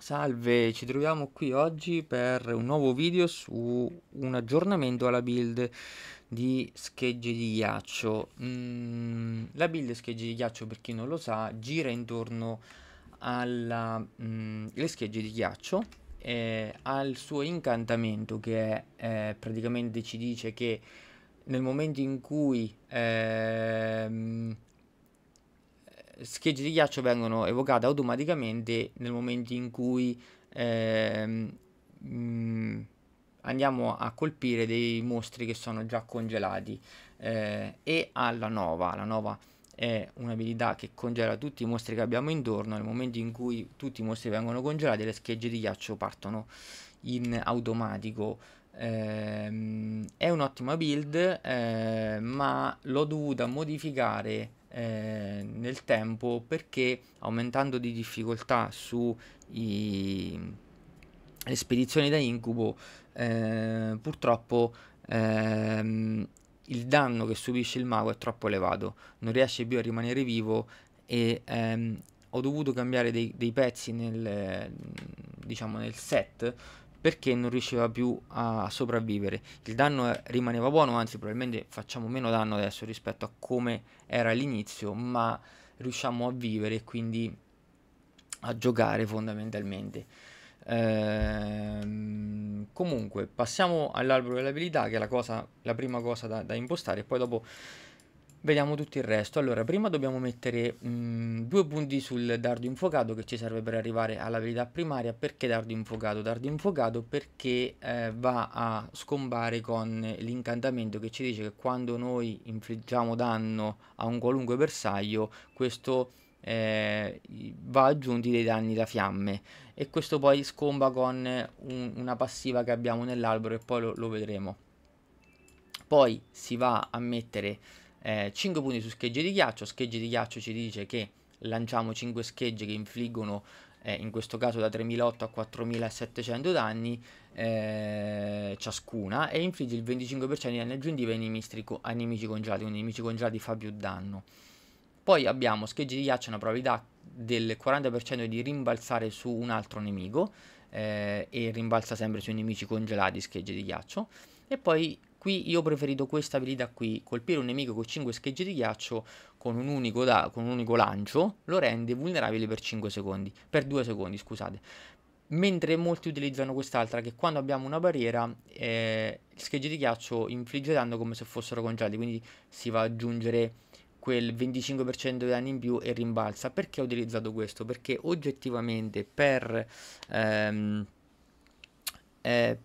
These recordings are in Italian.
Salve, ci troviamo qui oggi per un nuovo video su un aggiornamento alla build di schegge di ghiaccio. Mm, la build schegge di ghiaccio, per chi non lo sa, gira intorno alle mm, schegge di ghiaccio, e al suo incantamento che eh, praticamente ci dice che nel momento in cui... Eh, schegge di ghiaccio vengono evocate automaticamente nel momento in cui ehm, mh, mm, andiamo a colpire dei mostri che sono già congelati eh, e alla nova, la nova è un'abilità che congela tutti i mostri che abbiamo intorno nel momento in cui tutti i mostri vengono congelati le schegge di ghiaccio partono in automatico ehm, è un'ottima build eh, ma l'ho dovuta modificare eh, nel tempo perché aumentando di difficoltà su le spedizioni da incubo eh, purtroppo ehm, il danno che subisce il mago è troppo elevato non riesce più a rimanere vivo e ehm, ho dovuto cambiare dei, dei pezzi nel, diciamo, nel set perché non riusciva più a sopravvivere. Il danno rimaneva buono, anzi probabilmente facciamo meno danno adesso rispetto a come era all'inizio, ma riusciamo a vivere e quindi a giocare fondamentalmente. Ehm, comunque passiamo all'albero dell'abilità, che è la, cosa, la prima cosa da, da impostare e poi dopo Vediamo tutto il resto. Allora, prima dobbiamo mettere mh, mm, due punti sul dardo infuocato che ci serve per arrivare alla verità primaria. Perché dardo infuocato? Dardo infuocato perché eh, va a scombare con l'incantamento che ci dice che quando noi infliggiamo danno a un qualunque bersaglio, questo eh, va aggiunti dei danni da fiamme e questo poi scomba con un, una passiva che abbiamo nell'albero e poi lo, lo vedremo. Poi si va a mettere eh, 5 punti su schegge di ghiaccio, schegge di ghiaccio ci dice che lanciamo 5 schegge che infliggono eh, in questo caso da 3.800 a 4.700 danni eh, ciascuna e infligge il 25% di danni aggiuntivi ai nemici, ai nemici congelati, quindi i nemici congelati fa più danno. Poi abbiamo schegge di ghiaccio, una probabilità del 40% di rimbalzare su un altro nemico eh, e rimbalza sempre sui nemici congelati schegge di ghiaccio. E poi Qui io ho preferito questa abilità qui, colpire un nemico con 5 schegge di ghiaccio con un unico, da, con un unico lancio lo rende vulnerabile per 5 secondi, per 2 secondi scusate. Mentre molti utilizzano quest'altra che quando abbiamo una barriera eh, schegge di ghiaccio infligge danno come se fossero congelati, quindi si va ad aggiungere quel 25% di danni in più e rimbalza. Perché ho utilizzato questo? Perché oggettivamente per... Ehm, eh,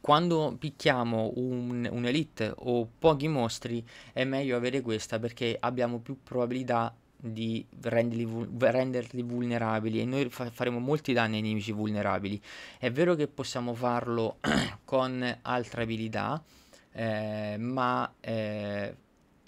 quando picchiamo un, un'elite o pochi mostri è meglio avere questa perché abbiamo più probabilità di renderli, renderli vulnerabili e noi fa- faremo molti danni ai nemici vulnerabili. È vero che possiamo farlo con altre abilità, eh, ma eh,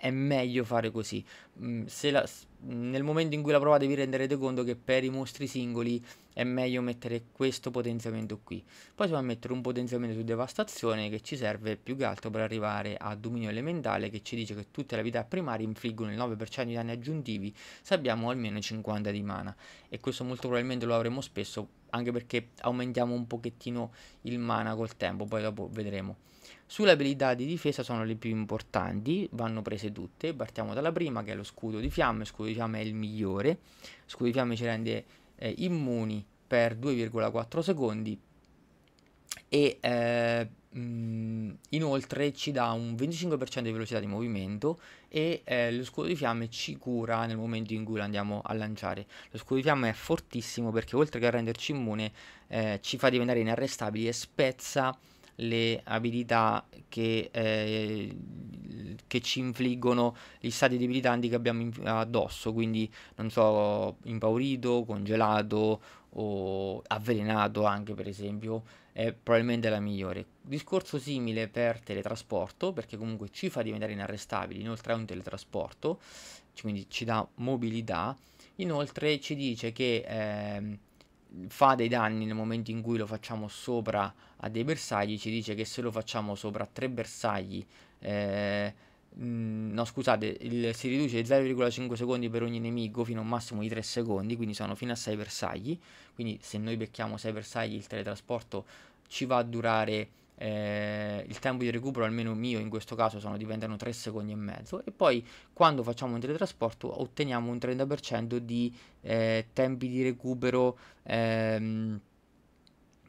è meglio fare così. Mm, la, nel momento in cui la provate vi renderete conto che per i mostri singoli è meglio mettere questo potenziamento qui. Poi si va a mettere un potenziamento su devastazione che ci serve più che altro per arrivare a dominio elementale che ci dice che tutte le abilità primarie infliggono il 9% di danni aggiuntivi se abbiamo almeno 50 di mana. E questo molto probabilmente lo avremo spesso anche perché aumentiamo un pochettino il mana col tempo, poi dopo vedremo. Sulle abilità di difesa sono le più importanti, vanno prese tutte. Partiamo dalla prima che è lo scudo di fiamme, scudo di fiamme è il migliore. Scudo di fiamme ci rende eh, immuni per 2,4 secondi e eh, mh, mm, inoltre ci dà un 25% di velocità di movimento e eh, lo scudo di fiamme ci cura nel momento in cui lo andiamo a lanciare. Lo scudo di fiamme è fortissimo perché oltre che a renderci immune eh, ci fa diventare inarrestabili e spezza le abilità che, eh, che ci infliggono gli stati debilitanti che abbiamo in, addosso, quindi non so, impaurito, congelato o avvelenato anche per esempio, è probabilmente la migliore. Discorso simile per teletrasporto, perché comunque ci fa diventare inarrestabili, inoltre è un teletrasporto, quindi ci dà mobilità, inoltre ci dice che... Eh, fa dei danni nel momento in cui lo facciamo sopra a dei bersagli, ci dice che se lo facciamo sopra tre bersagli, eh, mm, no scusate, il, si riduce di 0,5 secondi per ogni nemico fino a un massimo di 3 secondi, quindi sono fino a 6 bersagli, quindi se noi becchiamo 6 bersagli il teletrasporto ci va a durare eh, il tempo di recupero almeno mio in questo caso sono, diventano 3 secondi e mezzo e poi quando facciamo un teletrasporto otteniamo un 30% di eh, tempi di recupero ehm,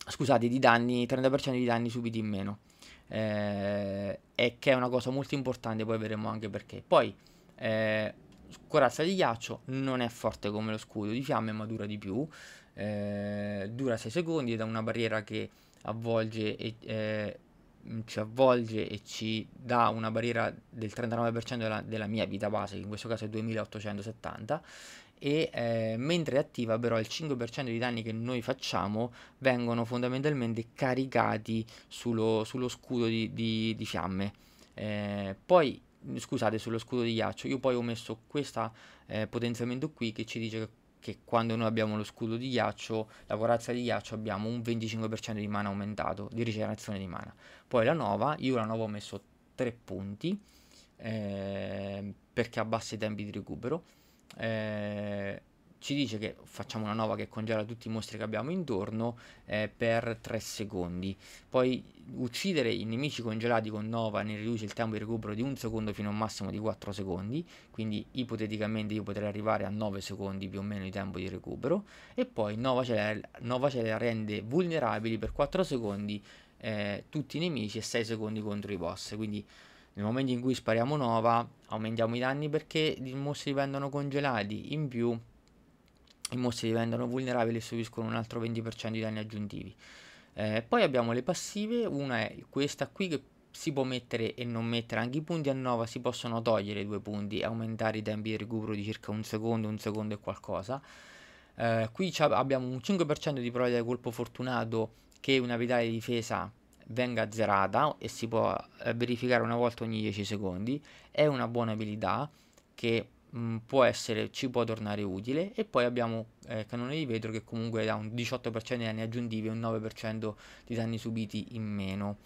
scusate di danni 30% di danni subiti in meno eh, e che è una cosa molto importante poi vedremo anche perché poi eh, corazza di ghiaccio non è forte come lo scudo di fiamme ma dura di più eh, dura 6 secondi ed è una barriera che avvolge e, eh, ci avvolge e ci dà una barriera del 39% della, della, mia vita base, che in questo caso è 2870, e eh, mentre è attiva però il 5% dei danni che noi facciamo vengono fondamentalmente caricati sullo, sullo scudo di, di, di fiamme. Eh, poi, scusate, sullo scudo di ghiaccio, io poi ho messo questo eh, potenziamento qui che ci dice che che quando noi abbiamo lo scudo di ghiaccio, la corazza di ghiaccio, abbiamo un 25% di mana aumentato, di rigenerazione di mana. Poi la nuova, io la nuova ho messo 3 punti, eh, perché abbassa i tempi di recupero, eh, ci dice che facciamo una nova che congela tutti i mostri che abbiamo intorno eh, per 3 secondi. Poi uccidere i nemici congelati con Nova ne riduce il tempo di recupero di un secondo fino a un massimo di 4 secondi, quindi ipoteticamente io potrei arrivare a 9 secondi più o meno di tempo di recupero. E poi Nova ce la, Nova ce la rende vulnerabili per 4 secondi eh, tutti i nemici e 6 secondi contro i boss. Quindi nel momento in cui spariamo Nova aumentiamo i danni perché i mostri vengono congelati, in più i mostri diventano vulnerabili e subiscono un altro 20% di danni aggiuntivi. Eh, poi abbiamo le passive, una è questa qui che si può mettere e non mettere, anche i punti a Nova si possono togliere i due punti e aumentare i tempi di recupero di circa un secondo, un secondo e qualcosa. Eh, qui abbiamo un 5% di probabilità di colpo fortunato che una vitale di difesa venga azzerata e si può eh, verificare una volta ogni 10 secondi. È una buona abilità che Mm, può essere, ci può tornare utile e poi abbiamo eh, Canone di Vetro che comunque dà un 18% di danni aggiuntivi e un 9% di danni subiti in meno.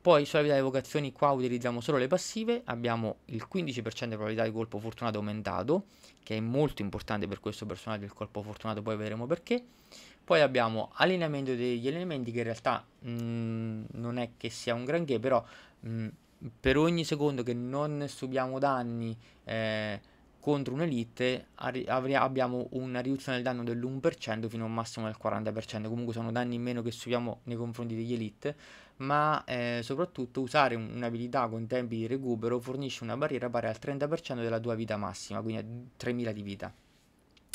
Poi solita evocazioni qua utilizziamo solo le passive, abbiamo il 15% di probabilità di colpo fortunato aumentato, che è molto importante per questo personaggio, il colpo fortunato poi vedremo perché. Poi abbiamo allineamento degli elementi che in realtà mh, mm, non è che sia un granché, però mh, mm, per ogni secondo che non subiamo danni eh, contro un'elite abbiamo una riduzione del danno dell'1% fino a un massimo del 40%, comunque sono danni in meno che subiamo nei confronti degli elite, ma eh, soprattutto usare un'abilità con tempi di recupero fornisce una barriera pari al 30% della tua vita massima, quindi a 3000 di vita.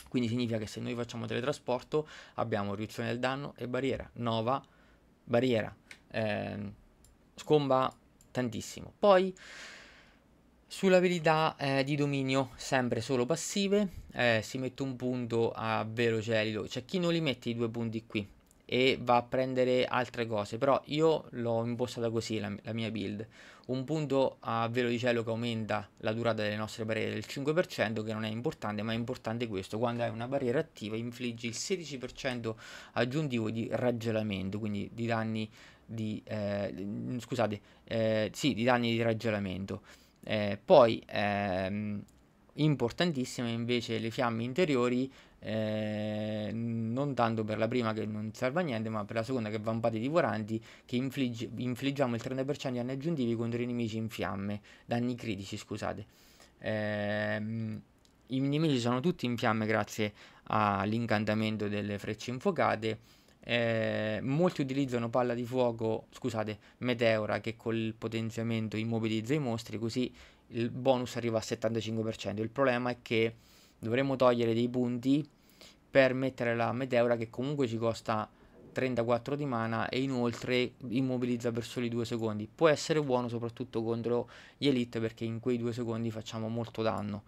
Quindi significa che se noi facciamo teletrasporto abbiamo riduzione del danno e barriera, nova, barriera, eh, scomba tantissimo. Poi Sull'abilità eh, di dominio, sempre solo passive, eh, si mette un punto a Velocelido, cioè chi non li mette i due punti qui e va a prendere altre cose, però io l'ho impostata così la, la, mia build, un punto a Velocielo che aumenta la durata delle nostre barriere del 5% che non è importante, ma è importante questo, quando hai una barriera attiva infliggi il 16% aggiuntivo di raggelamento, quindi di danni di, eh, scusate, eh, sì, di danni di raggelamento. Eh, poi ehm, importantissime invece le fiamme interiori eh, non tanto per la prima che non serve a niente ma per la seconda che vampate divoranti che infligge, infliggiamo il 30% di danni aggiuntivi contro i nemici in fiamme danni critici scusate eh, i nemici sono tutti in fiamme grazie all'incantamento delle frecce infuocate eh, molti utilizzano palla di fuoco, scusate, meteora che col potenziamento immobilizza i mostri, così il bonus arriva al 75%. Il problema è che dovremmo togliere dei punti per mettere la meteora che comunque ci costa 34 di mana e inoltre immobilizza per soli 2 secondi. Può essere buono soprattutto contro gli elite perché in quei 2 secondi facciamo molto danno.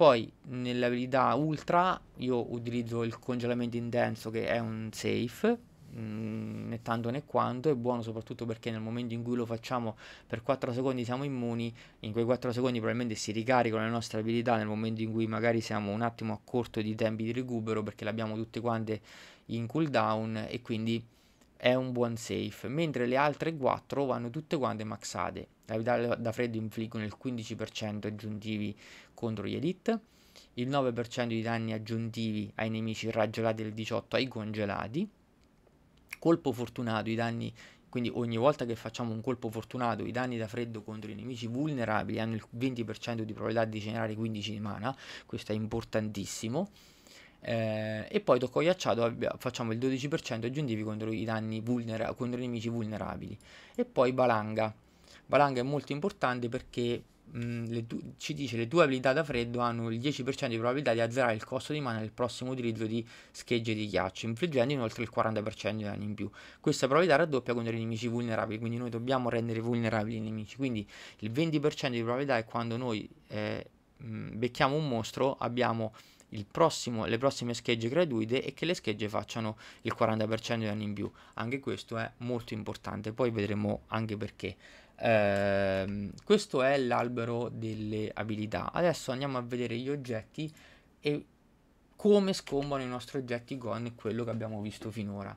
Poi nell'abilità ultra io utilizzo il congelamento intenso che è un safe, mm, né tanto né quanto, è buono soprattutto perché nel momento in cui lo facciamo per 4 secondi siamo immuni, in quei 4 secondi probabilmente si ricaricano le nostre abilità nel momento in cui magari siamo un attimo a corto di tempi di recupero perché le abbiamo tutte quante in cooldown e quindi è un buon safe, mentre le altre 4 vanno tutte quante maxate. La vita da freddo infliggono il 15% aggiuntivi contro gli elite, il 9% di danni aggiuntivi ai nemici raggelati e il 18% ai congelati. Colpo fortunato, i danni quindi ogni volta che facciamo un colpo fortunato i danni da freddo contro i nemici vulnerabili hanno il 20% di probabilità di generare 15 di mana, questo è importantissimo. Eh, e poi tocco ghiacciato abbia, facciamo il 12% aggiuntivi contro i danni vulnera- contro i nemici vulnerabili. E poi Balanga. Balanga è molto importante perché mh, mm, du- ci dice che le due abilità da freddo hanno il 10% di probabilità di azzerare il costo di mana nel prossimo utilizzo di schegge di ghiaccio, infliggendo inoltre il 40% di danni in più. Questa probabilità raddoppia contro i nemici vulnerabili, quindi noi dobbiamo rendere vulnerabili i nemici. Quindi il 20% di probabilità è quando noi eh, mh, mm, becchiamo un mostro, abbiamo prossimo, le prossime schegge gratuite e che le schegge facciano il 40% di anni in più. Anche questo è molto importante, poi vedremo anche perché. Ehm, questo è l'albero delle abilità. Adesso andiamo a vedere gli oggetti e come scombano i nostri oggetti con quello che abbiamo visto finora.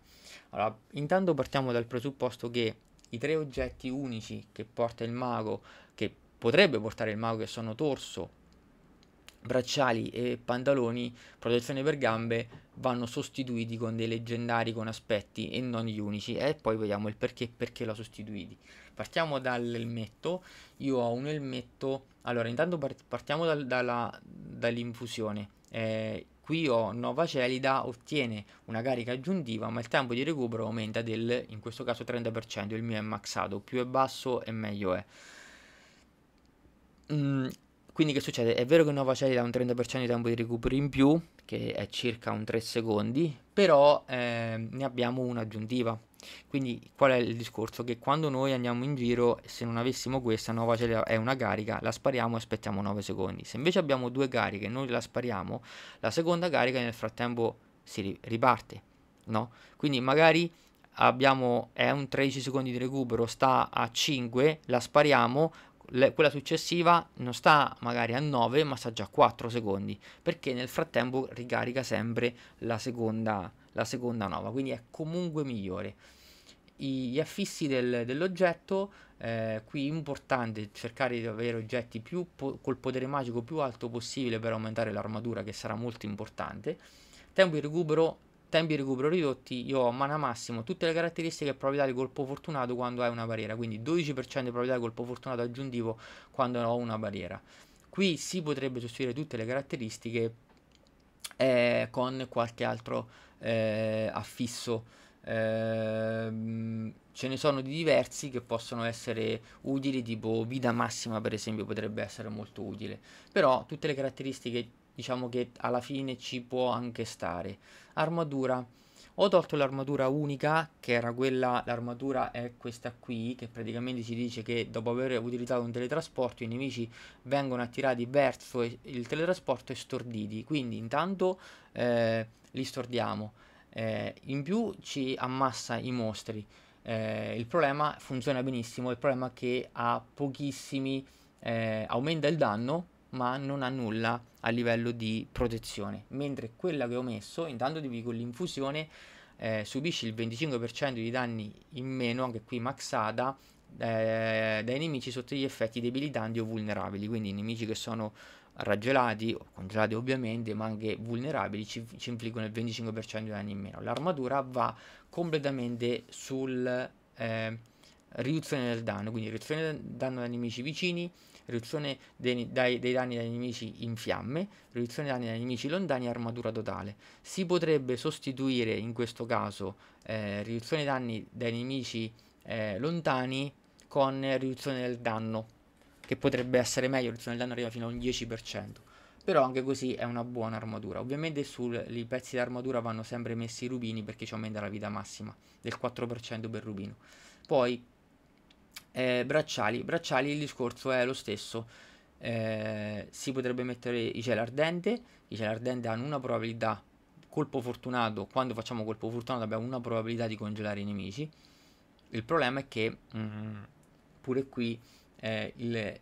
Allora, intanto partiamo dal presupposto che i tre oggetti unici che porta il mago, che potrebbe portare il mago, che sono torso, bracciali e pantaloni, protezione per gambe, vanno sostituiti con dei leggendari con aspetti e non gli unici e poi vediamo il perché perché la sostituiti. Partiamo dall'elmetto, io ho un elmetto, allora intanto partiamo dal, dalla, dall'infusione. Eh, qui ho Nova Celida, ottiene una carica aggiuntiva ma il tempo di recupero aumenta del, in questo caso 30%, il mio è maxato, più è basso e meglio è. Mm, quindi che succede? È vero che Nova Celli ha un 30% di tempo di recupero in più, che è circa un 3 secondi, però eh, ne abbiamo un'aggiuntiva. Quindi qual è il discorso? Che quando noi andiamo in giro, se non avessimo questa, Nova Celli è una carica, la spariamo e aspettiamo 9 secondi. Se invece abbiamo due cariche e noi la spariamo, la seconda carica nel frattempo si riparte, no? Quindi magari abbiamo, è un 13 secondi di recupero, sta a 5, la spariamo, le, quella successiva non sta magari a 9 ma sta già a 4 secondi perché nel frattempo ricarica sempre la seconda, la seconda nova quindi è comunque migliore I, gli affissi del, dell'oggetto eh, qui è importante cercare di avere oggetti più po col potere magico più alto possibile per aumentare l'armatura che sarà molto importante tempo di recupero tempi di recupero ridotti, io ho mana massimo, tutte le caratteristiche e probabilità di colpo fortunato quando hai una barriera, quindi 12% di probabilità di colpo fortunato aggiuntivo quando ho una barriera. Qui si potrebbe sostituire tutte le caratteristiche eh, con qualche altro eh, affisso. Eh, ce ne sono di diversi che possono essere utili, tipo vita massima per esempio potrebbe essere molto utile, però tutte le caratteristiche diciamo che alla fine ci può anche stare. Armatura. Ho tolto l'armatura unica, che era quella, l'armatura è questa qui, che praticamente ci dice che dopo aver utilizzato un teletrasporto i nemici vengono attirati verso il teletrasporto e storditi. Quindi intanto eh, li stordiamo. Eh, in più ci ammassa i mostri. Eh, il problema funziona benissimo, il problema è che ha pochissimi... Eh, aumenta il danno ma non ha nulla a livello di protezione. Mentre quella che ho messo, intanto ti dico l'infusione, eh, subisci il 25% di danni in meno, anche qui maxata, eh, dai nemici sotto gli effetti debilitanti o vulnerabili. Quindi i nemici che sono raggelati o congelati ovviamente, ma anche vulnerabili, ci, ci infliggono il 25% di danni in meno. L'armatura va completamente sul... Eh, riduzione del danno, quindi riduzione del danno da nemici vicini, riduzione dei, dai, dei danni dai nemici in fiamme, riduzione dei danni dai nemici lontani e armatura totale. Si potrebbe sostituire in questo caso eh, riduzione dei danni dai nemici eh, lontani con riduzione del danno, che potrebbe essere meglio, riduzione del danno arriva fino a un 10%. Però anche così è una buona armatura. Ovviamente sui pezzi d'armatura vanno sempre messi i rubini perché ci aumenta la vita massima del 4% per rubino. Poi eh, bracciali, bracciali il discorso è lo stesso. Eh, si potrebbe mettere i gel ardente, i gel ardente hanno una probabilità, colpo fortunato, quando facciamo colpo fortunato abbiamo una probabilità di congelare i nemici. Il problema è che mm, pure qui, eh, il,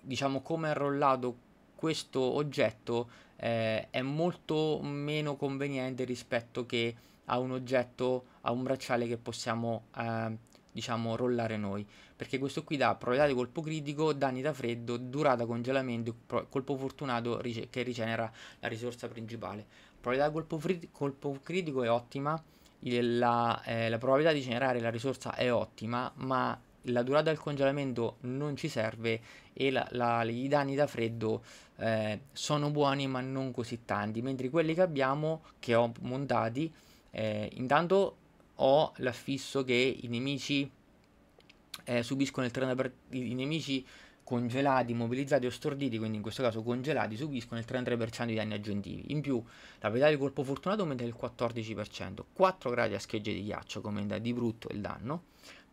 diciamo come è rollato questo oggetto eh, è molto meno conveniente rispetto che a un oggetto, a un bracciale che possiamo eh, diciamo rollare noi perché questo qui dà probabilità di colpo critico danni da freddo durata congelamento colpo fortunato che rigenera la risorsa principale probabilità di colpo, colpo critico è ottima la, eh, la probabilità di generare la risorsa è ottima ma la durata del congelamento non ci serve e la, la, i danni da freddo eh, sono buoni ma non così tanti mentre quelli che abbiamo che ho montati eh, intanto ho l'affisso che i nemici eh, subiscono il 30%, i nemici congelati, immobilizzati o storditi, quindi in questo caso congelati, subiscono il 33% di danni aggiuntivi. In più, la velocità di colpo fortunato aumenta del 14%, 4 gradi a schegge di ghiaccio, che aumenta di brutto il danno,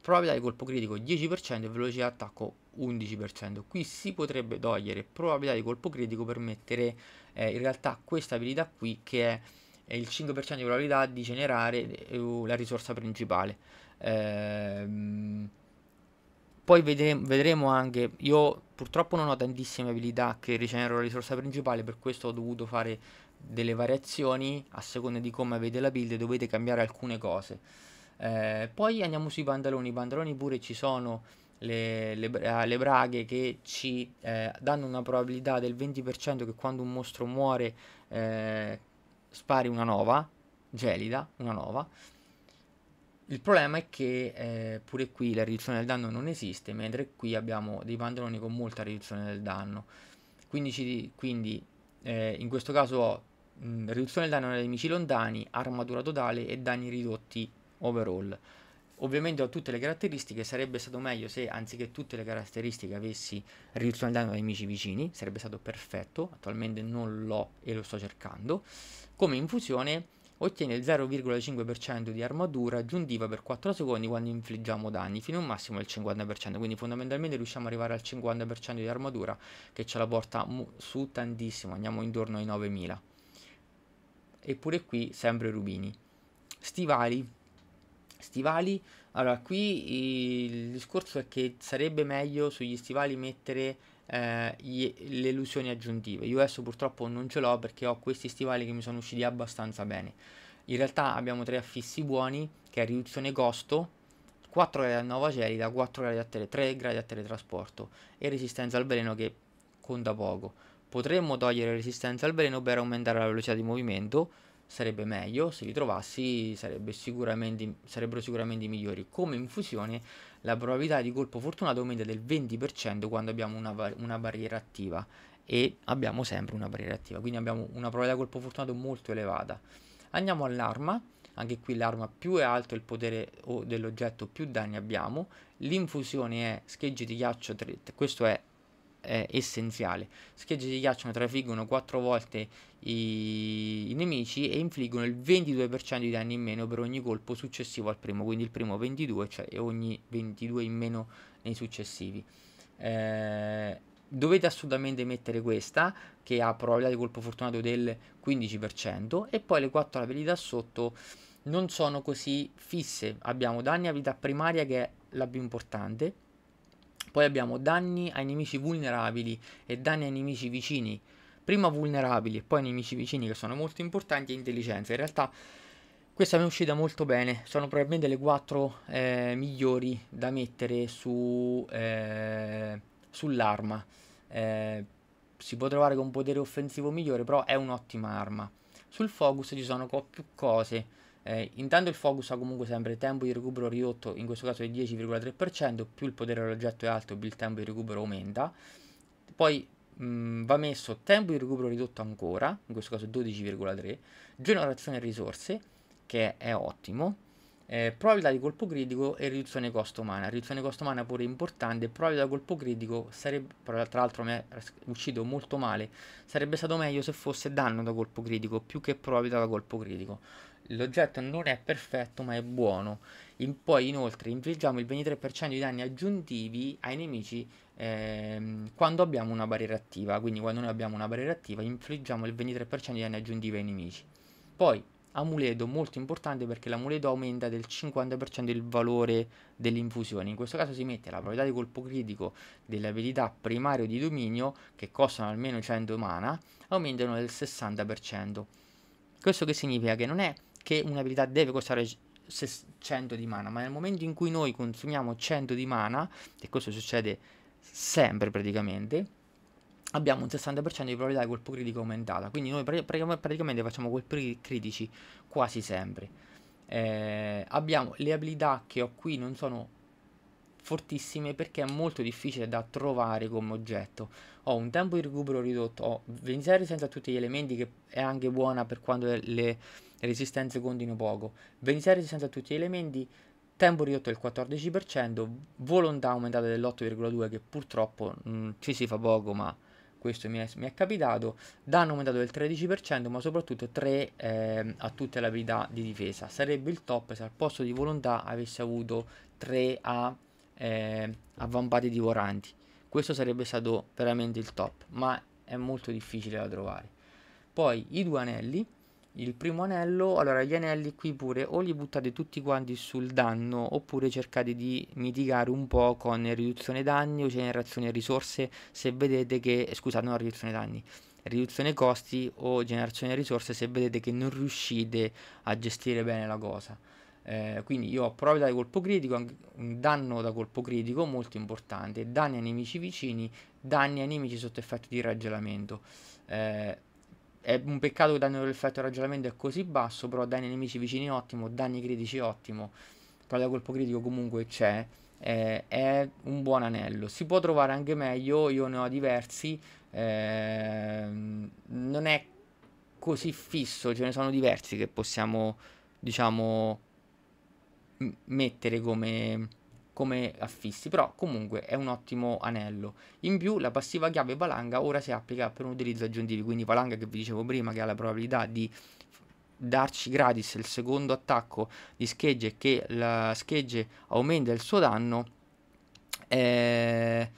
probabilità di colpo critico 10% e velocità di attacco 11%. Qui si potrebbe togliere probabilità di colpo critico per mettere eh, in realtà questa abilità qui che è e il 5% di probabilità di generare eh, uh, la risorsa principale. Ehm, poi vedremo, vedremo anche, io purtroppo non ho tantissime abilità che rigenero la risorsa principale, per questo ho dovuto fare delle variazioni a seconda di come avete la build dovete cambiare alcune cose. Eh, poi andiamo sui pantaloni, i pantaloni pure ci sono le, le, le braghe che ci eh, danno una probabilità del 20% che quando un mostro muore eh, spari una nova, gelida, una nova. Il problema è che eh, pure qui la riduzione del danno non esiste, mentre qui abbiamo dei pantaloni con molta riduzione del danno. Quindi, quindi eh, in questo caso ho mh, riduzione del danno nei nemici lontani, armatura totale e danni ridotti overall. Ovviamente ho tutte le caratteristiche, sarebbe stato meglio se anziché tutte le caratteristiche avessi riduzione del danno ai amici vicini, sarebbe stato perfetto, attualmente non l'ho e lo sto cercando. Come infusione ottiene il 0,5% di armatura aggiuntiva per 4 secondi quando infliggiamo danni, fino a un massimo del 50%, quindi fondamentalmente riusciamo ad arrivare al 50% di armatura che ce la porta su tantissimo, andiamo intorno ai 9000. Eppure qui sempre rubini. Stivali Stivali, allora qui il discorso è che sarebbe meglio sugli stivali mettere eh, gli, le illusioni aggiuntive. Io adesso purtroppo non ce l'ho perché ho questi stivali che mi sono usciti abbastanza bene. In realtà abbiamo tre affissi buoni che è riduzione costo, 4 gradi a nuova gelida, 4 gradi a tele, 3 gradi a teletrasporto e resistenza al veleno che conta poco. Potremmo togliere resistenza al veleno per aumentare la velocità di movimento sarebbe meglio, se li trovassi sarebbe sicuramente, sarebbero sicuramente migliori. Come infusione la probabilità di colpo fortunato aumenta del 20% quando abbiamo una, una barriera attiva e abbiamo sempre una barriera attiva, quindi abbiamo una probabilità di colpo fortunato molto elevata. Andiamo all'arma, anche qui l'arma più è alto il potere dell'oggetto più danni abbiamo, l'infusione è scheggi di ghiaccio, questo è è essenziale. Schegge di ghiaccio trafiggono 4 volte i, i nemici e infliggono il 22% di danni in meno per ogni colpo successivo al primo, quindi il primo 22 cioè, e ogni 22 in meno nei successivi. Eh, dovete assolutamente mettere questa che ha probabilità di colpo fortunato del 15% e poi le quattro abilità sotto non sono così fisse abbiamo danni a vita primaria che è la più importante poi abbiamo danni ai nemici vulnerabili e danni ai nemici vicini. Prima vulnerabili e poi nemici vicini che sono molto importanti e intelligenza. In realtà questa mi è uscita molto bene, sono probabilmente le 4 eh, migliori da mettere su, eh, sull'arma. Eh, si può trovare con un potere offensivo migliore, però è un'ottima arma. Sul focus ci sono più cose eh, intanto il focus ha comunque sempre tempo di recupero ridotto, in questo caso è 10,3%, più il potere dell'oggetto è alto, più il tempo di recupero aumenta. Poi mh, mm, va messo tempo di recupero ridotto ancora, in questo caso 12,3, generazione risorse, che è ottimo, eh, probabilità di colpo critico e riduzione costo umana. Riduzione costo umana pure importante, probabilità di colpo critico sarebbe, tra l'altro mi è uscito molto male, sarebbe stato meglio se fosse danno da colpo critico più che probabilità da colpo critico l'oggetto non è perfetto ma è buono. In, poi inoltre infliggiamo il 23% di danni aggiuntivi ai nemici ehm, quando abbiamo una barriera attiva, quindi quando noi abbiamo una barriera attiva infliggiamo il 23% di danni aggiuntivi ai nemici. Poi amuleto molto importante perché l'amuleto aumenta del 50% il valore dell'infusione. In questo caso si mette la proprietà di colpo critico delle abilità primario di dominio che costano almeno 100 mana, aumentano del 60%. Questo che significa che non è che un'abilità deve costare 100 di mana, ma nel momento in cui noi consumiamo 100 di mana, e questo succede sempre praticamente, abbiamo un 60% di probabilità di colpo critico aumentata, quindi noi pre- praticamente facciamo colpi critici quasi sempre. Eh, abbiamo le abilità che ho qui non sono fortissime perché è molto difficile da trovare come oggetto. Ho un tempo di recupero ridotto, ho Venizia senza tutti gli elementi che è anche buona per quando le resistenze contino poco. 26 senza tutti gli elementi, tempo ridotto del 14%, volontà aumentata dell'8,2 che purtroppo mh, mm, ci si fa poco ma questo mi è, mi è, capitato, danno aumentato del 13% ma soprattutto 3 eh, a tutte le abilità di difesa, sarebbe il top se al posto di volontà avessi avuto 3 a eh, avvampati divoranti. Questo sarebbe stato veramente il top, ma è molto difficile da trovare. Poi i due anelli, il primo anello, allora gli anelli qui pure o li buttate tutti quanti sul danno oppure cercate di mitigare un po' con riduzione danni o generazione risorse se vedete che, scusate non riduzione danni, riduzione costi o generazione risorse se vedete che non riuscite a gestire bene la cosa. Eh, quindi io ho probabilità di colpo critico, un danno da colpo critico molto importante, danni a nemici vicini, danni a nemici sotto effetto di raggelamento. Eh, è un peccato che il danno dell'effetto di raggelamento è così basso, però danni a nemici vicini ottimo, danni critici ottimo, però da colpo critico comunque c'è, eh, è un buon anello. Si può trovare anche meglio, io ne ho diversi, eh, non è così fisso, ce ne sono diversi che possiamo, diciamo, mettere come, come affissi, però comunque è un ottimo anello. In più la passiva chiave valanga ora si applica per un utilizzo aggiuntivo, quindi valanga che vi dicevo prima che ha la probabilità di darci gratis il secondo attacco di schegge e che la schegge aumenta il suo danno, eh,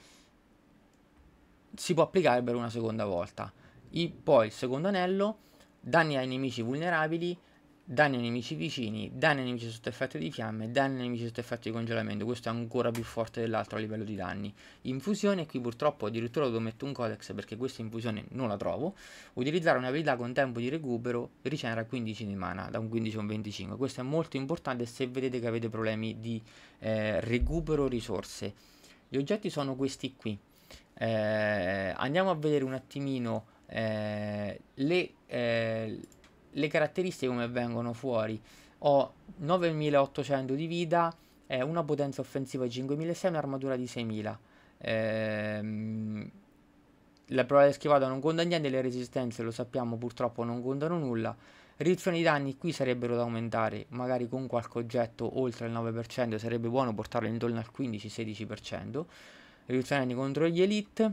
si può applicare per una seconda volta. I, poi il secondo anello, danni ai nemici vulnerabili, danni ai nemici vicini, danni ai nemici sotto effetto di fiamme, danni ai nemici sotto effetto di congelamento, questo è ancora più forte dell'altro a livello di danni. Infusione, qui purtroppo addirittura devo mettere un codex perché questa infusione non la trovo, utilizzare un'abilità con tempo di recupero rigenera 15 di mana, da un 15 a un 25, questo è molto importante se vedete che avete problemi di eh, recupero risorse. Gli oggetti sono questi qui, eh, andiamo a vedere un attimino eh, le... Eh, le caratteristiche come vengono fuori. Ho 9800 di vita, eh, una potenza offensiva di 5600 e un'armatura di 6000. Ehm, la probabilità schivata non conta niente, le resistenze lo sappiamo purtroppo non contano nulla. Riduzione di danni qui sarebbero da aumentare, magari con qualche oggetto oltre il 9% sarebbe buono portarlo intorno al 15-16%. Riduzione di danni contro gli elite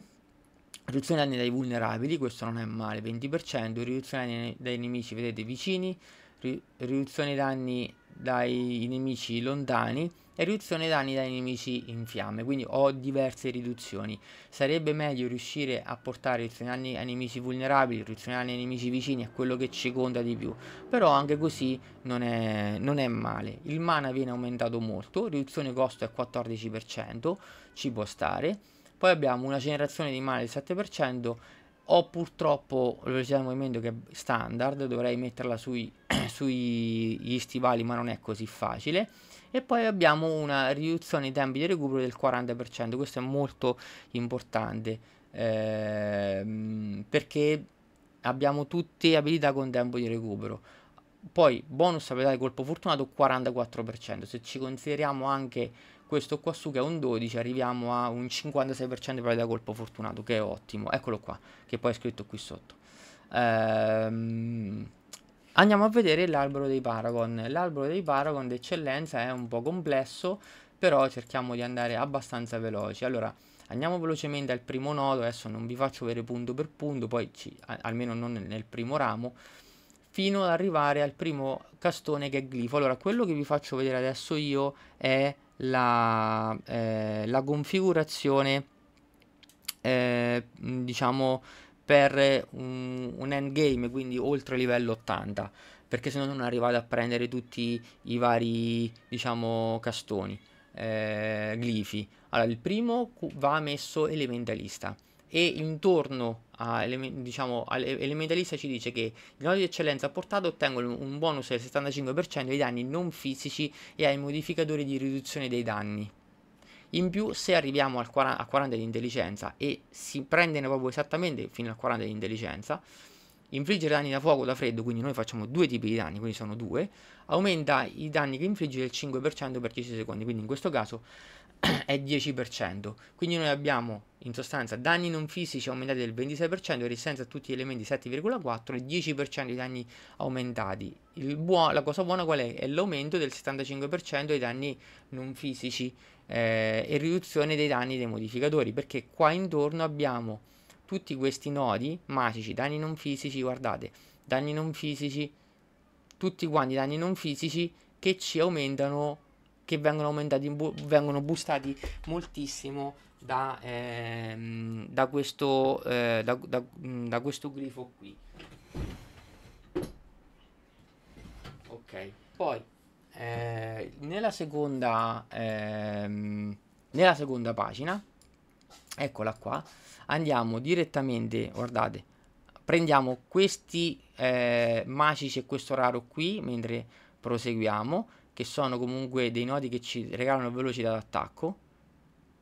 Riduzione danni dai vulnerabili, questo non è male, 20%, riduzione danni dai nemici, vedete, vicini, ri riduzione danni dai nemici lontani e riduzione danni dai nemici in fiamme, quindi ho diverse riduzioni. Sarebbe meglio riuscire a portare riduzione danni ai nemici vulnerabili, riduzione danni ai nemici vicini, è quello che ci conta di più, però anche così non è, non è male. Il mana viene aumentato molto, riduzione costo è 14%, ci può stare poi abbiamo una generazione di male del 7%, ho purtroppo la velocità di movimento che è standard, dovrei metterla sui, sugli stivali ma non è così facile. E poi abbiamo una riduzione dei tempi di recupero del 40%, questo è molto importante eh, perché abbiamo tutte abilità con tempo di recupero. Poi bonus abilità di colpo fortunato 44%, se ci consideriamo anche questo qua su che è un 12 arriviamo a un 56% di probabilità colpo fortunato che è ottimo eccolo qua che poi è scritto qui sotto ehm, andiamo a vedere l'albero dei paragon l'albero dei paragon d'eccellenza è un po' complesso però cerchiamo di andare abbastanza veloci allora andiamo velocemente al primo nodo adesso non vi faccio vedere punto per punto poi ci, almeno non nel primo ramo fino ad arrivare al primo castone che è glifo allora quello che vi faccio vedere adesso io è la, eh, la configurazione eh, diciamo per un, un endgame quindi oltre livello 80 perché se no non arrivate a prendere tutti i vari diciamo castoni eh, glifi allora il primo va messo elementalista e intorno a element, diciamo, elementalista ci dice che i nodi di eccellenza apportato ottengono un bonus del 75% ai danni non fisici e ai modificatori di riduzione dei danni. In più, se arriviamo al 40, a 40 di intelligenza e si prendono proprio esattamente fino al 40 di intelligenza, infliggere danni da fuoco o da freddo, quindi noi facciamo due tipi di danni, quindi sono due, aumenta i danni che infligge del 5% per 10 secondi, quindi in questo caso è 10%. Quindi noi abbiamo in sostanza danni non fisici aumentati del 26%, resistenza a tutti gli elementi 7,4 e 10% di danni aumentati. Buo- la cosa buona qual è? È l'aumento del 75% dei danni non fisici eh, e riduzione dei danni dei modificatori, perché qua intorno abbiamo tutti questi nodi magici, danni non fisici, guardate, danni non fisici, tutti quanti danni non fisici che ci aumentano che vengono aumentati, bu- vengono boostati moltissimo da, ehm, da, questo, eh, da, da, mm, da questo grifo qui. Ok, poi eh, nella, seconda, ehm, nella seconda pagina, eccola qua, andiamo direttamente, guardate, prendiamo questi eh, macici e questo raro qui mentre proseguiamo che sono comunque dei nodi che ci regalano velocità d'attacco.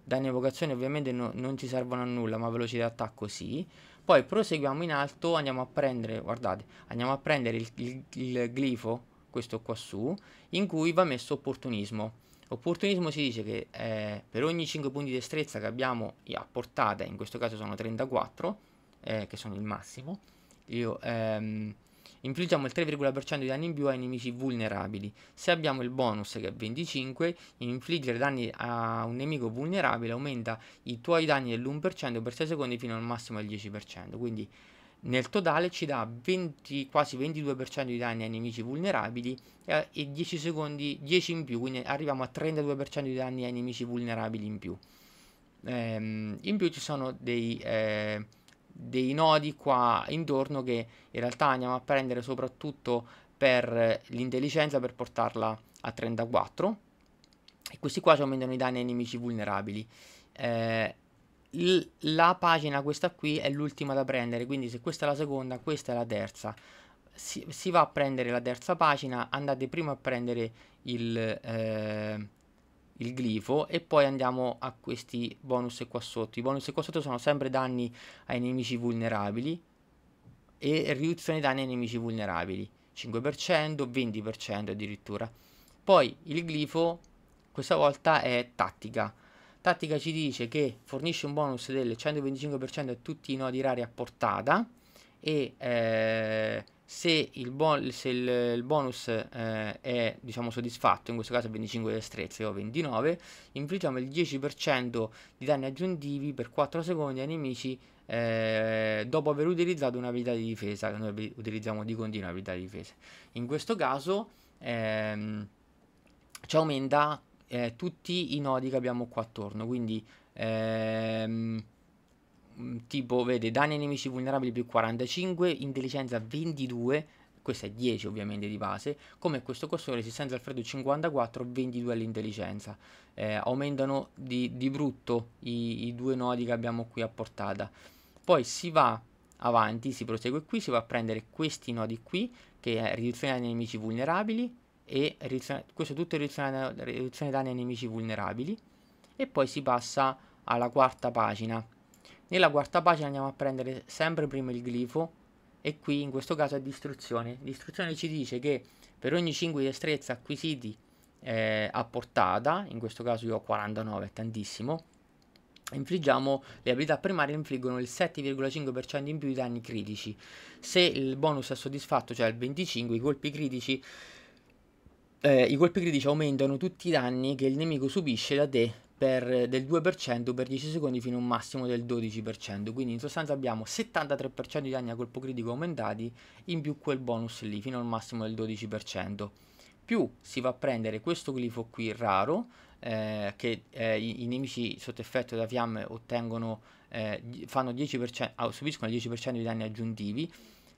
Danni evocazione ovviamente no, non ci servono a nulla, ma velocità d'attacco sì. Poi proseguiamo in alto, andiamo a prendere, guardate, andiamo a prendere il, il, il glifo, questo qua su, in cui va messo opportunismo. Opportunismo si dice che eh, per ogni 5 punti di destrezza che abbiamo a portata, in questo caso sono 34, eh, che sono il massimo, io, ehm, Infliggiamo il 3,1% di danni in più ai nemici vulnerabili. Se abbiamo il bonus che è 25, infliggere danni a un nemico vulnerabile aumenta i tuoi danni dell'1% per 6 secondi fino al massimo del 10%. Quindi nel totale ci dà 20, quasi 22% di danni ai nemici vulnerabili eh, e 10 secondi 10 in più, quindi arriviamo a 32% di danni ai nemici vulnerabili in più. Ehm, in più ci sono dei, eh, dei nodi qua intorno che in realtà andiamo a prendere soprattutto per l'intelligenza per portarla a 34 e questi qua ci aumentano i danni ai nemici vulnerabili eh, la pagina questa qui è l'ultima da prendere quindi se questa è la seconda questa è la terza si, si va a prendere la terza pagina andate prima a prendere il eh, il glifo e poi andiamo a questi bonus qua sotto. I bonus qua sotto sono sempre danni ai nemici vulnerabili e riduzione danni ai nemici vulnerabili, 5%, 20% addirittura. Poi il glifo questa volta è tattica. Tattica ci dice che fornisce un bonus del 125% a tutti i nodi rari a portata e eh, se il, bon, se il, il bonus eh, è diciamo, soddisfatto, in questo caso 25 destrezze o 29, infliggiamo il 10% di danni aggiuntivi per 4 secondi ai nemici eh, dopo aver utilizzato un'abilità di difesa, che noi utilizziamo di continuo abilità di difesa. In questo caso ehm, ci aumenta eh, tutti i nodi che abbiamo qua attorno, quindi ehm, Mm, tipo vede danni ai nemici vulnerabili più 45, intelligenza 22, questa è 10 ovviamente di base, come questo costone resistenza al freddo 54, 22 all'intelligenza. Eh, aumentano di, di brutto i, i, due nodi che abbiamo qui a portata. Poi si va avanti, si prosegue qui, si va a prendere questi nodi qui, che è riduzione dei nemici vulnerabili, e questo è tutto riduzione, riduzione danni ai nemici vulnerabili, e poi si passa alla quarta pagina nella quarta pagina andiamo a prendere sempre prima il glifo e qui in questo caso è distruzione. Distruzione ci dice che per ogni 5 di destrezza acquisiti eh, a portata, in questo caso io ho 49, è tantissimo, infliggiamo le abilità primarie infliggono il 7,5% in più di danni critici. Se il bonus è soddisfatto, cioè il 25, i colpi critici eh, i colpi critici aumentano tutti i danni che il nemico subisce da te per, del 2% per 10 secondi fino a un massimo del 12%, quindi in sostanza abbiamo 73% di danni a colpo critico aumentati in più quel bonus lì fino al massimo del 12%. Più si va a prendere questo glifo qui raro, eh, che eh, i, i, nemici sotto effetto da fiamme ottengono, eh, fanno 10%, subiscono il 10% di danni aggiuntivi,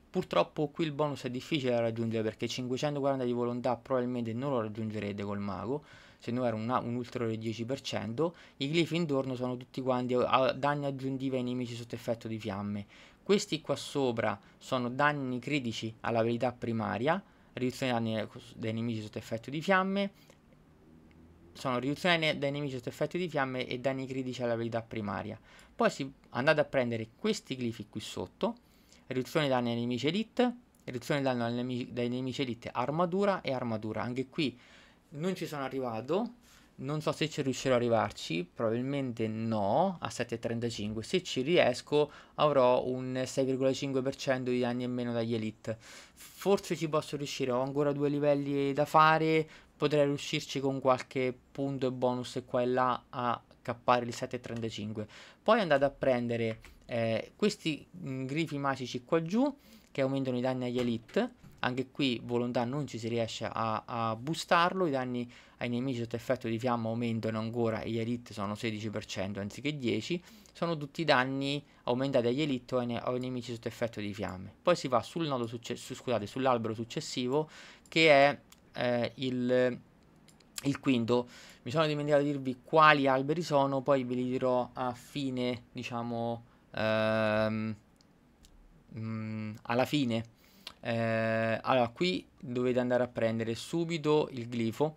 Purtroppo qui il bonus è difficile da raggiungere perché 540 di volontà probabilmente non lo raggiungerete col mago, se non era una, un ulteriore 10%, i glifi intorno sono tutti quanti eh, a, danni aggiuntivi ai nemici sotto effetto di fiamme. Questi qua sopra sono danni critici alla verità primaria, riduzione dei danni eh, dai nemici sotto effetto di fiamme, sono riduzione dei nemici sotto effetto di fiamme e danni critici alla verità primaria. Poi si, andate a prendere questi glifi qui sotto, riduzione dei danni ai nemici elite, riduzione dei danni dai nemici elite armatura e armatura. Anche qui non ci sono arrivato, non so se ci riuscirò ad arrivarci, probabilmente no, a 7.35. Se ci riesco avrò un 6,5% di danni in meno dagli Elite. Forse ci posso riuscire, ho ancora due livelli da fare, potrei riuscirci con qualche punto e bonus qua e là a cappare il 7.35. Poi andate a prendere eh, questi mm, grifi magici qua giù che aumentano i danni agli Elite anche qui volontà non ci si riesce a, a boostarlo, i danni ai nemici sotto effetto di fiamma aumentano ancora e gli elite sono 16% anziché 10%, sono tutti danni aumentati agli elite o ai, ne- ai nemici sotto effetto di fiamme. Poi si va sul succe- su, scusate, sull'albero successivo che è eh, il, il quinto. Mi sono dimenticato di dirvi quali alberi sono, poi ve li dirò a fine, diciamo, ehm, mh, mm, alla fine eh, allora qui dovete andare a prendere subito il glifo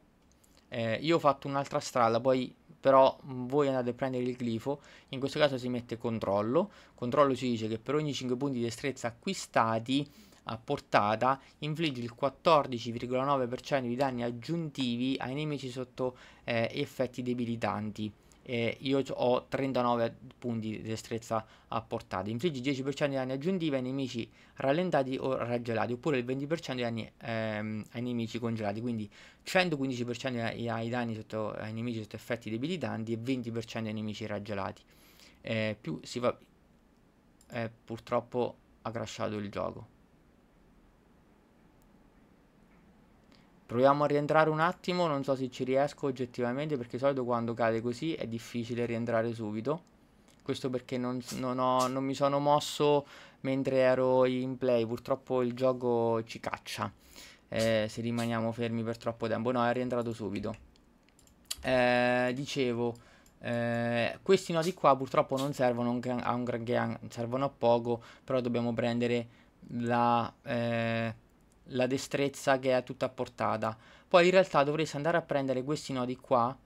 eh, io ho fatto un'altra strada poi però mm, voi andate a prendere il glifo in questo caso si mette controllo controllo ci dice che per ogni 5 punti di destrezza acquistati a portata infligge il 14,9% di danni aggiuntivi ai nemici sotto eh, effetti debilitanti eh, io ho 39 punti di destrezza portata. Infliggi 10% di danni aggiuntivi ai nemici rallentati o raggelati, oppure il 20% di danni ehm, ai nemici congelati, quindi 115% ai, ai danni sotto, ai nemici sotto effetti debilitanti e 20% ai nemici raggelati. Eh, più si va... Eh, purtroppo ha crashato il gioco. Proviamo a rientrare un attimo, non so se ci riesco oggettivamente perché di solito quando cade così è difficile rientrare subito. Questo perché non, non, ho, non, mi sono mosso mentre ero in play, purtroppo il gioco ci caccia eh, se rimaniamo fermi per troppo tempo. No, è rientrato subito. Eh, dicevo, eh, questi nodi qua purtroppo non servono a un granché, servono a poco, però dobbiamo prendere la eh, la destrezza che è tutta a portata. Poi in realtà dovreste andare a prendere questi nodi qua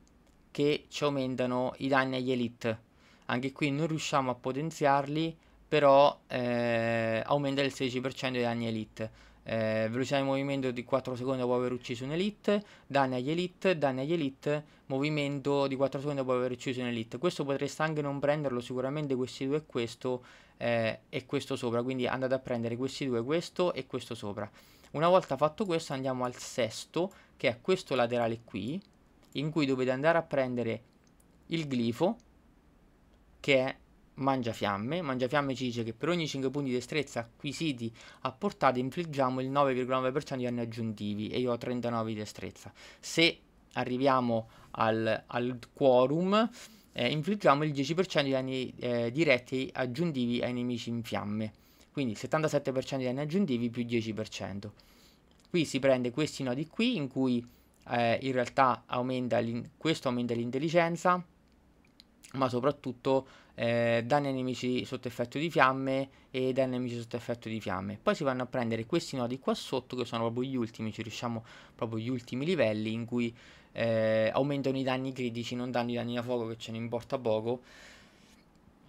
che ci aumentano i danni agli elite. Anche qui non riusciamo a potenziarli, però eh, aumenta il 16% dei danni elite. Eh, velocità di movimento di 4 secondi dopo aver ucciso un elite, danni agli elite, danni agli elite, movimento di 4 secondi dopo aver ucciso un elite. Questo potreste anche non prenderlo, sicuramente questi due e questo eh, e questo sopra, quindi andate a prendere questi due, questo e questo sopra. Una volta fatto questo andiamo al sesto, che è questo laterale qui, in cui dovete andare a prendere il glifo, che è Mangiafiamme. Mangiafiamme ci dice che per ogni 5 punti di destrezza acquisiti a portata infliggiamo il 9,9% di danni aggiuntivi e io ho 39 di destrezza. Se arriviamo al, al quorum eh, infliggiamo il 10% di danni eh, diretti aggiuntivi ai nemici in fiamme quindi 77% di danni aggiuntivi più 10%. Qui si prende questi nodi qui in cui eh, in realtà aumenta questo aumenta l'intelligenza, ma soprattutto eh, danni ai nemici sotto effetto di fiamme e danni ai nemici sotto effetto di fiamme. Poi si vanno a prendere questi nodi qua sotto che sono proprio gli ultimi, ci riusciamo proprio gli ultimi livelli in cui eh, aumentano i danni critici, non danno i danni da fuoco che ce ne importa poco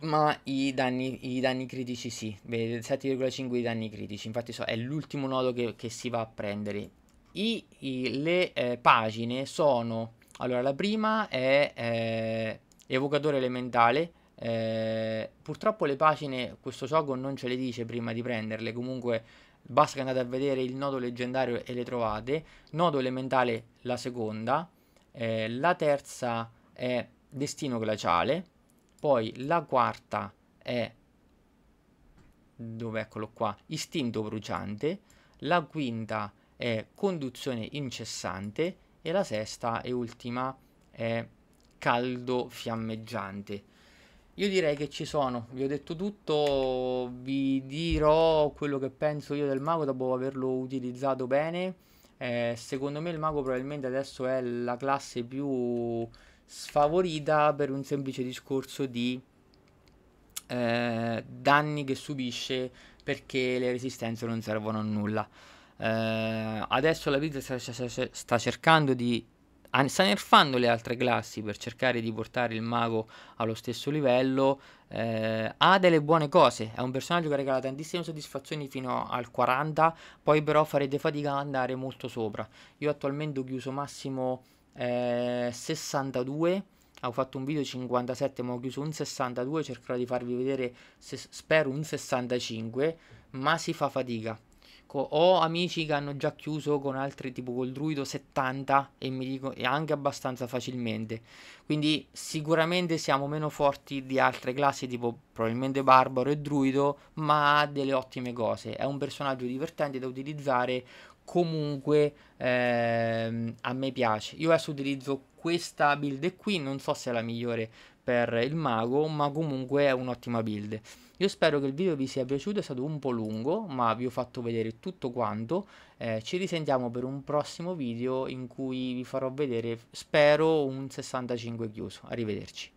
ma i danni, i danni critici sì, 7,5 i danni critici, infatti so, è l'ultimo nodo che, che, si va a prendere. I, i, le eh, pagine sono, allora la prima è eh, evocatore elementale, eh, purtroppo le pagine questo gioco non ce le dice prima di prenderle, comunque basta che andate a vedere il nodo leggendario e le trovate, nodo elementale la seconda, eh, la terza è destino glaciale, poi la quarta è, dove eccolo qua, istinto bruciante, la quinta è conduzione incessante e la sesta e ultima è caldo fiammeggiante. Io direi che ci sono, vi ho detto tutto, vi dirò quello che penso io del mago dopo averlo utilizzato bene. Eh, secondo me il mago probabilmente adesso è la classe più sfavorita per un semplice discorso di eh, danni che subisce perché le resistenze non servono a nulla. Eh, adesso la Blizzard sta, sta, sta, cercando di sta nerfando le altre classi per cercare di portare il mago allo stesso livello. Eh, ha delle buone cose, è un personaggio che regala tantissime soddisfazioni fino al 40, poi però farete fatica ad andare molto sopra. Io attualmente ho chiuso massimo eh, 62 ho fatto un video 57 ma ho chiuso un 62 cercherò di farvi vedere se, spero un 65 ma si fa fatica Co- ho amici che hanno già chiuso con altri tipo col druido 70 e mi dico e anche abbastanza facilmente quindi sicuramente siamo meno forti di altre classi tipo probabilmente barbaro e druido ma ha delle ottime cose è un personaggio divertente da utilizzare comunque ehm, a me piace. Io adesso utilizzo questa build qui, non so se è la migliore per il mago, ma comunque è un'ottima build. Io spero che il video vi sia piaciuto, è stato un po' lungo, ma vi ho fatto vedere tutto quanto. Eh, ci risentiamo per un prossimo video in cui vi farò vedere, spero, un 65 chiuso. Arrivederci.